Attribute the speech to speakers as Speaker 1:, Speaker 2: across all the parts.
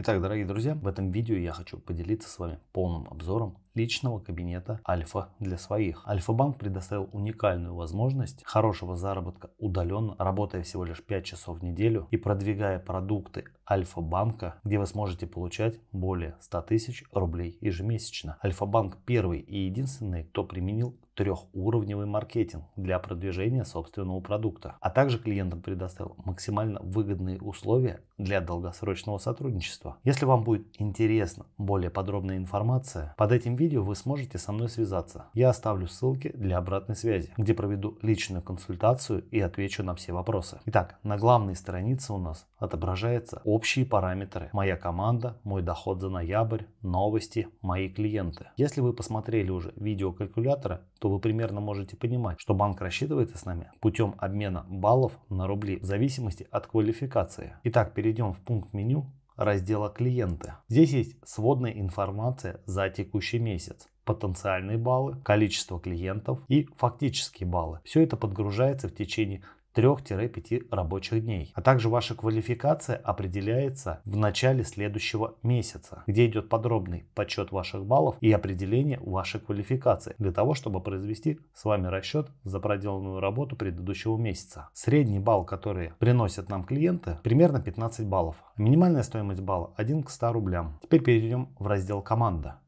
Speaker 1: Итак, дорогие друзья, в этом видео я хочу поделиться с вами полным обзором личного кабинета Альфа для своих. Альфа-банк предоставил уникальную возможность хорошего заработка удаленно, работая всего лишь 5 часов в неделю и продвигая продукты Альфа-банка, где вы сможете получать более 100 тысяч рублей ежемесячно. Альфа-банк первый и единственный, кто применил трехуровневый маркетинг для продвижения собственного продукта, а также клиентам предоставил максимально выгодные условия для долгосрочного сотрудничества. Если вам будет интересна более подробная информация, под этим видео вы сможете со мной связаться. Я оставлю ссылки для обратной связи, где проведу личную консультацию и отвечу на все вопросы. Итак, на главной странице у нас отображаются общие параметры. Моя команда, мой доход за ноябрь, новости, мои клиенты. Если вы посмотрели уже видео калькулятора, то то вы примерно можете понимать, что банк рассчитывается с нами путем обмена баллов на рубли в зависимости от квалификации. Итак, перейдем в пункт меню раздела клиенты. Здесь есть сводная информация за текущий месяц потенциальные баллы, количество клиентов и фактические баллы. Все это подгружается в течение 3-5 рабочих дней. А также ваша квалификация определяется в начале следующего месяца, где идет подробный подсчет ваших баллов и определение вашей квалификации для того, чтобы произвести с вами расчет за проделанную работу предыдущего месяца. Средний балл, который приносят нам клиенты, примерно 15 баллов. Минимальная стоимость балла 1 к 100 рублям. Теперь перейдем в раздел «Команда».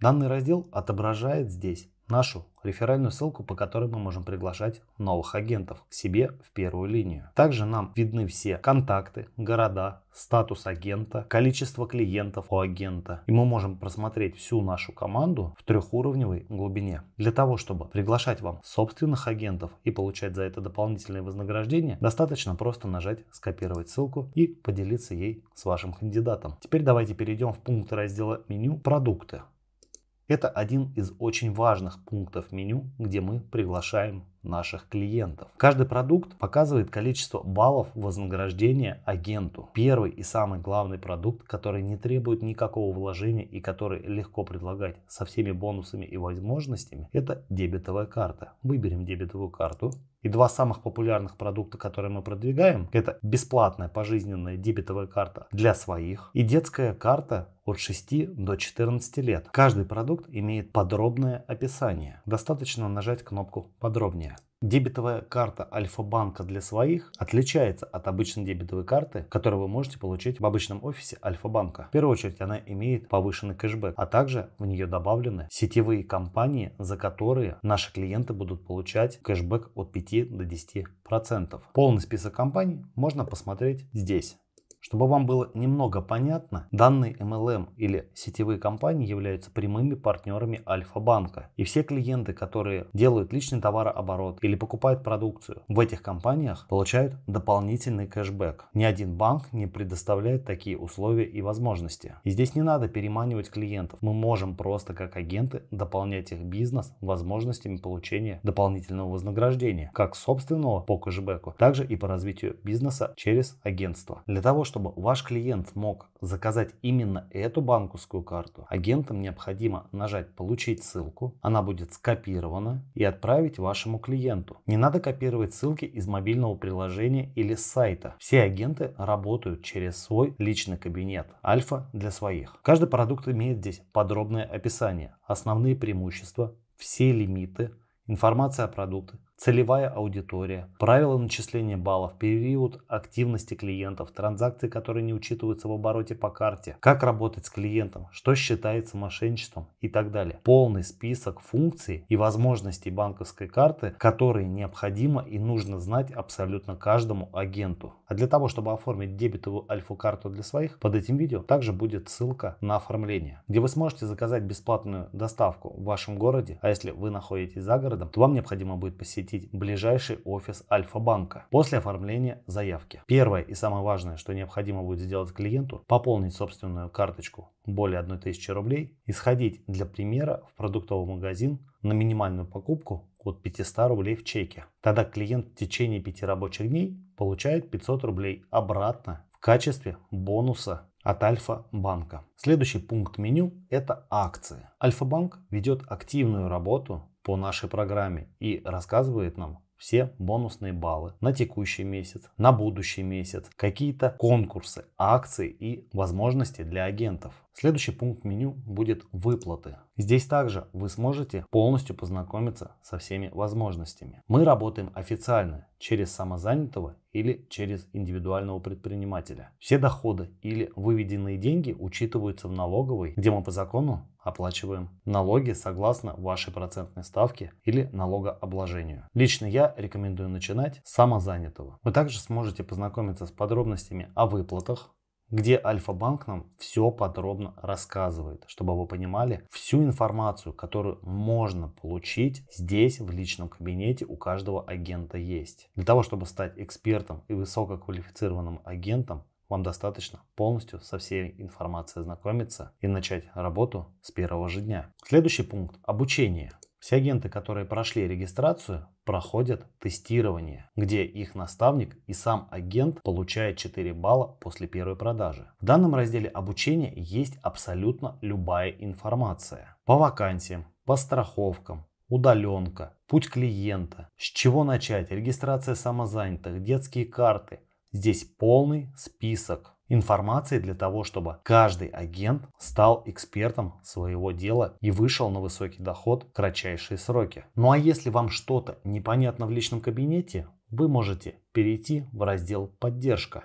Speaker 1: Данный раздел отображает здесь нашу реферальную ссылку, по которой мы можем приглашать новых агентов к себе в первую линию. Также нам видны все контакты, города, статус агента, количество клиентов у агента. И мы можем просмотреть всю нашу команду в трехуровневой глубине. Для того, чтобы приглашать вам собственных агентов и получать за это дополнительные вознаграждения, достаточно просто нажать «Скопировать ссылку» и поделиться ей с вашим кандидатом. Теперь давайте перейдем в пункт раздела меню «Продукты». Это один из очень важных пунктов меню, где мы приглашаем наших клиентов. Каждый продукт показывает количество баллов вознаграждения агенту. Первый и самый главный продукт, который не требует никакого вложения и который легко предлагать со всеми бонусами и возможностями, это дебетовая карта. Выберем дебетовую карту. И два самых популярных продукта, которые мы продвигаем, это бесплатная пожизненная дебетовая карта для своих и детская карта от 6 до 14 лет. Каждый продукт имеет подробное описание. Достаточно нажать кнопку «Подробнее». Дебетовая карта Альфа-банка для своих отличается от обычной дебетовой карты, которую вы можете получить в обычном офисе Альфа-банка. В первую очередь она имеет повышенный кэшбэк, а также в нее добавлены сетевые компании, за которые наши клиенты будут получать кэшбэк от 5 до 10%. Полный список компаний можно посмотреть здесь. Чтобы вам было немного понятно, данные MLM или сетевые компании являются прямыми партнерами Альфа-банка. И все клиенты, которые делают личный товарооборот или покупают продукцию, в этих компаниях получают дополнительный кэшбэк. Ни один банк не предоставляет такие условия и возможности. И здесь не надо переманивать клиентов. Мы можем просто как агенты дополнять их бизнес возможностями получения дополнительного вознаграждения, как собственного по кэшбэку, также и по развитию бизнеса через агентство. Для того, чтобы чтобы ваш клиент мог заказать именно эту банковскую карту, агентам необходимо нажать «Получить ссылку», она будет скопирована и отправить вашему клиенту. Не надо копировать ссылки из мобильного приложения или с сайта. Все агенты работают через свой личный кабинет, альфа для своих. Каждый продукт имеет здесь подробное описание, основные преимущества, все лимиты, информация о продуктах, целевая аудитория, правила начисления баллов, период активности клиентов, транзакции, которые не учитываются в обороте по карте, как работать с клиентом, что считается мошенничеством и так далее. Полный список функций и возможностей банковской карты, которые необходимо и нужно знать абсолютно каждому агенту. А для того, чтобы оформить дебетовую альфа-карту для своих, под этим видео также будет ссылка на оформление, где вы сможете заказать бесплатную доставку в вашем городе, а если вы находитесь за городом, то вам необходимо будет посетить посетить ближайший офис Альфа-банка после оформления заявки. Первое и самое важное, что необходимо будет сделать клиенту, пополнить собственную карточку более 1000 рублей и сходить для примера в продуктовый магазин на минимальную покупку от 500 рублей в чеке. Тогда клиент в течение 5 рабочих дней получает 500 рублей обратно в качестве бонуса от Альфа-банка. Следующий пункт меню – это акции. Альфа-банк ведет активную работу по нашей программе и рассказывает нам все бонусные баллы на текущий месяц, на будущий месяц, какие-то конкурсы, акции и возможности для агентов. Следующий пункт меню будет выплаты. Здесь также вы сможете полностью познакомиться со всеми возможностями. Мы работаем официально через самозанятого или через индивидуального предпринимателя. Все доходы или выведенные деньги учитываются в налоговой, где мы по закону оплачиваем налоги согласно вашей процентной ставке или налогообложению. Лично я рекомендую начинать с самозанятого. Вы также сможете познакомиться с подробностями о выплатах, где Альфа-банк нам все подробно рассказывает, чтобы вы понимали всю информацию, которую можно получить здесь, в личном кабинете, у каждого агента есть. Для того, чтобы стать экспертом и высококвалифицированным агентом, вам достаточно полностью со всей информацией ознакомиться и начать работу с первого же дня. Следующий пункт – обучение. Все агенты, которые прошли регистрацию, проходят тестирование, где их наставник и сам агент получают 4 балла после первой продажи. В данном разделе обучения есть абсолютно любая информация. По вакансиям, по страховкам, удаленка, путь клиента, с чего начать, регистрация самозанятых, детские карты. Здесь полный список информации для того, чтобы каждый агент стал экспертом своего дела и вышел на высокий доход в кратчайшие сроки. Ну а если вам что-то непонятно в личном кабинете, вы можете перейти в раздел «Поддержка»,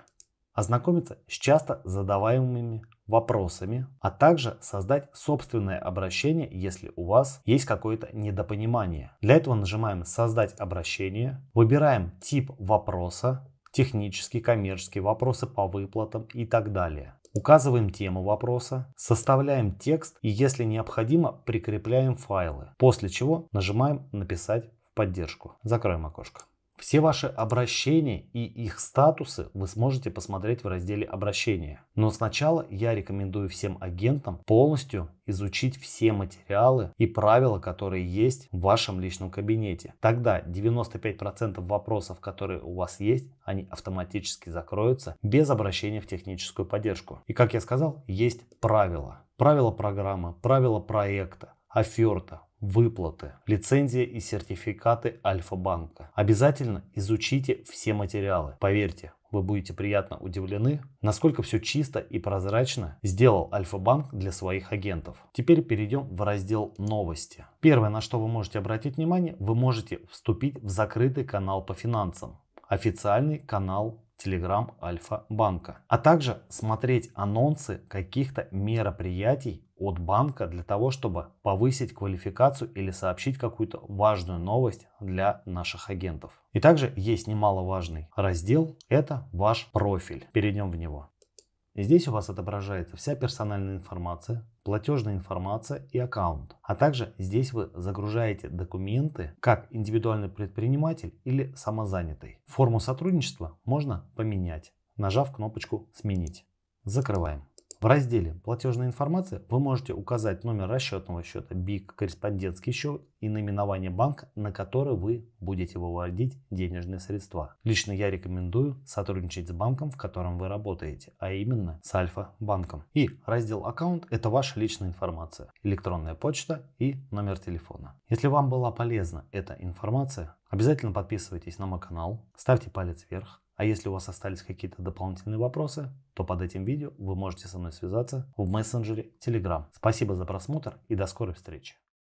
Speaker 1: ознакомиться с часто задаваемыми вопросами, а также создать собственное обращение, если у вас есть какое-то недопонимание. Для этого нажимаем «Создать обращение», выбираем тип вопроса, технические, коммерческие вопросы по выплатам и так далее. Указываем тему вопроса, составляем текст и, если необходимо, прикрепляем файлы, после чего нажимаем «Написать в поддержку». Закроем окошко. Все ваши обращения и их статусы вы сможете посмотреть в разделе «Обращения». Но сначала я рекомендую всем агентам полностью изучить все материалы и правила, которые есть в вашем личном кабинете. Тогда 95% вопросов, которые у вас есть, они автоматически закроются без обращения в техническую поддержку. И как я сказал, есть правила. Правила программы, правила проекта, оферта, выплаты, лицензия и сертификаты Альфа-банка. Обязательно изучите все материалы. Поверьте, вы будете приятно удивлены, насколько все чисто и прозрачно сделал Альфа-банк для своих агентов. Теперь перейдем в раздел «Новости». Первое, на что вы можете обратить внимание, вы можете вступить в закрытый канал по финансам, официальный канал Telegram Альфа Банка, а также смотреть анонсы каких-то мероприятий от банка для того, чтобы повысить квалификацию или сообщить какую-то важную новость для наших агентов. И также есть немаловажный раздел, это ваш профиль. Перейдем в него здесь у вас отображается вся персональная информация, платежная информация и аккаунт. А также здесь вы загружаете документы как индивидуальный предприниматель или самозанятый. Форму сотрудничества можно поменять, нажав кнопочку «Сменить». Закрываем. В разделе «Платежная информация» вы можете указать номер расчетного счета, БИК, корреспондентский счет и наименование банка, на который вы будете выводить денежные средства. Лично я рекомендую сотрудничать с банком, в котором вы работаете, а именно с Альфа-банком. И раздел «Аккаунт» – это ваша личная информация, электронная почта и номер телефона. Если вам была полезна эта информация, обязательно подписывайтесь на мой канал, ставьте палец вверх, а если у вас остались какие-то дополнительные вопросы, то под этим видео вы можете со мной связаться в мессенджере Telegram. Спасибо за просмотр и до скорой встречи.